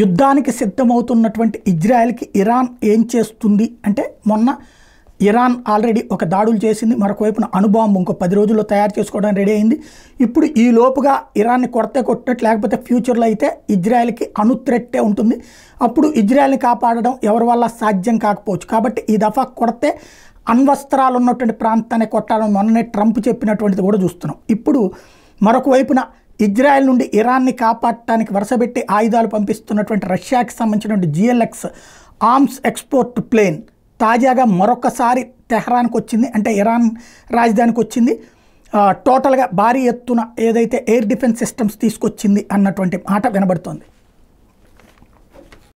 యుద్ధానికి సిద్ధమవుతున్నటువంటి ఇజ్రాయెల్కి ఇరాన్ ఏం చేస్తుంది అంటే మొన్న ఇరాన్ ఆల్రెడీ ఒక దాడులు చేసింది మరొక వైపున అణుబాంబు ఇంకో పది రోజుల్లో తయారు చేసుకోవడానికి రెడీ అయింది ఇప్పుడు ఈ లోపుగా ఇరాన్ని కొడితే కొట్టినట్టు లేకపోతే ఫ్యూచర్లో అయితే ఇజ్రాయెల్కి అణు ఉంటుంది అప్పుడు ఇజ్రాయెల్ని కాపాడడం ఎవరి వల్ల సాధ్యం కాకపోవచ్చు కాబట్టి ఈ దఫా కొడితే అణ్వస్త్రాలు ఉన్నటువంటి ప్రాంతాన్ని కొట్టాలని మొన్ననే ట్రంప్ చెప్పినటువంటిది కూడా చూస్తున్నాం ఇప్పుడు మరొక వైపున ఇజ్రాయెల్ నుండి ఇరాన్ని కాపాడటానికి వరుసపెట్టి ఆయుధాలు పంపిస్తున్నటువంటి రష్యాకి సంబంధించినటువంటి జిఎల్ఎక్స్ ఆర్మ్స్ ఎక్స్పోర్ట్ ప్లేన్ తాజాగా మరొకసారి తెహ్రాన్కి వచ్చింది అంటే ఇరాన్ రాజధానికి వచ్చింది టోటల్గా భారీ ఎత్తున ఏదైతే ఎయిర్ డిఫెన్స్ సిస్టమ్స్ తీసుకొచ్చింది అన్నటువంటి మాట వినబడుతోంది